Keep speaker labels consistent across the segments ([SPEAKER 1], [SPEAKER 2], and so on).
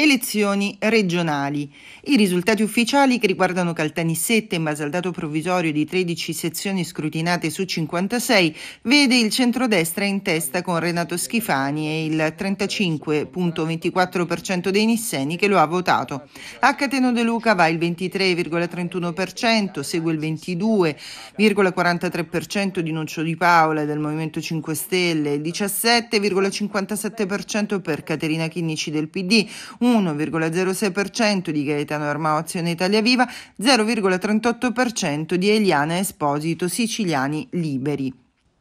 [SPEAKER 1] Elezioni regionali. I risultati ufficiali che riguardano Caltanissette, in base al dato provvisorio di 13 sezioni scrutinate su 56, vede il centrodestra in testa con Renato Schifani e il 35,24% dei nisseni che lo ha votato. A Cateno De Luca va il 23,31%, segue il 22,43% di Noccio Di Paola e del Movimento 5 Stelle, il 17,57% per Caterina Chinnici del PD, un 1,06% di Gaetano Armao Azione Italia Viva, 0,38% di Eliana Esposito Siciliani Liberi.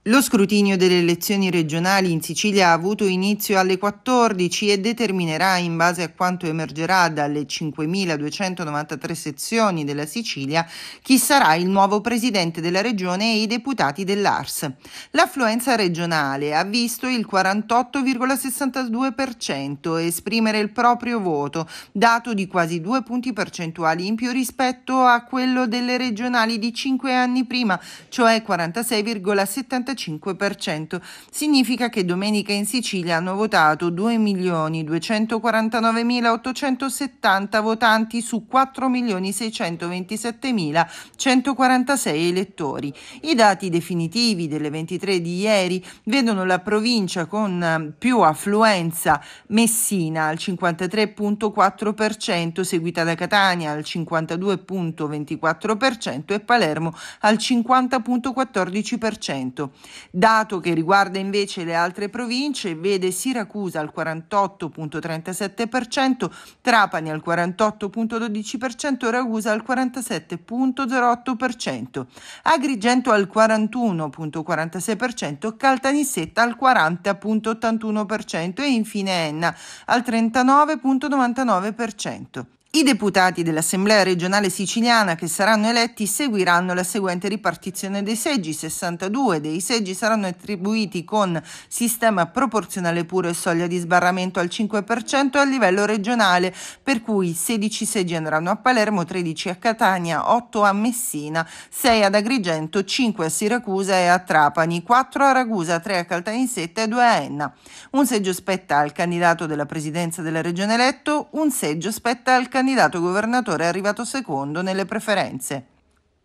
[SPEAKER 1] Lo scrutinio delle elezioni regionali in Sicilia ha avuto inizio alle 14 e determinerà, in base a quanto emergerà dalle 5.293 sezioni della Sicilia, chi sarà il nuovo presidente della regione e i deputati dell'ARS. L'affluenza regionale ha visto il 48,62% esprimere il proprio voto, dato di quasi due punti percentuali in più rispetto a quello delle regionali di cinque anni prima, cioè 46,75%. 45%. Significa che domenica in Sicilia hanno votato 2.249.870 votanti su 4.627.146 elettori. I dati definitivi delle 23 di ieri vedono la provincia con eh, più affluenza Messina al 53.4%, seguita da Catania al 52.24% e Palermo al 50.14%. Dato che riguarda invece le altre province, vede Siracusa al 48.37%, Trapani al 48.12%, Ragusa al 47.08%, Agrigento al 41.46%, Caltanissetta al 40.81% e infine Enna al 39.99%. I deputati dell'Assemblea regionale siciliana che saranno eletti seguiranno la seguente ripartizione dei seggi. 62 dei seggi saranno attribuiti con sistema proporzionale puro e soglia di sbarramento al 5% a livello regionale, per cui 16 seggi andranno a Palermo, 13 a Catania, 8 a Messina, 6 ad Agrigento, 5 a Siracusa e a Trapani, 4 a Ragusa, 3 a Caltanissetta e 2 a Enna. Un seggio spetta al candidato della presidenza della regione eletto, un seggio spetta al candidato candidato governatore è arrivato secondo nelle preferenze.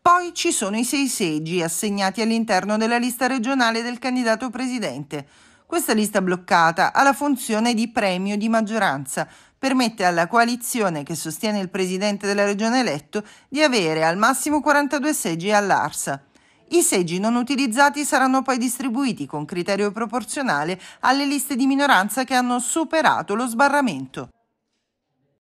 [SPEAKER 1] Poi ci sono i sei seggi assegnati all'interno della lista regionale del candidato presidente. Questa lista bloccata ha la funzione di premio di maggioranza, permette alla coalizione che sostiene il presidente della regione eletto di avere al massimo 42 seggi all'Arsa. I seggi non utilizzati saranno poi distribuiti con criterio proporzionale alle liste di minoranza che hanno superato lo sbarramento.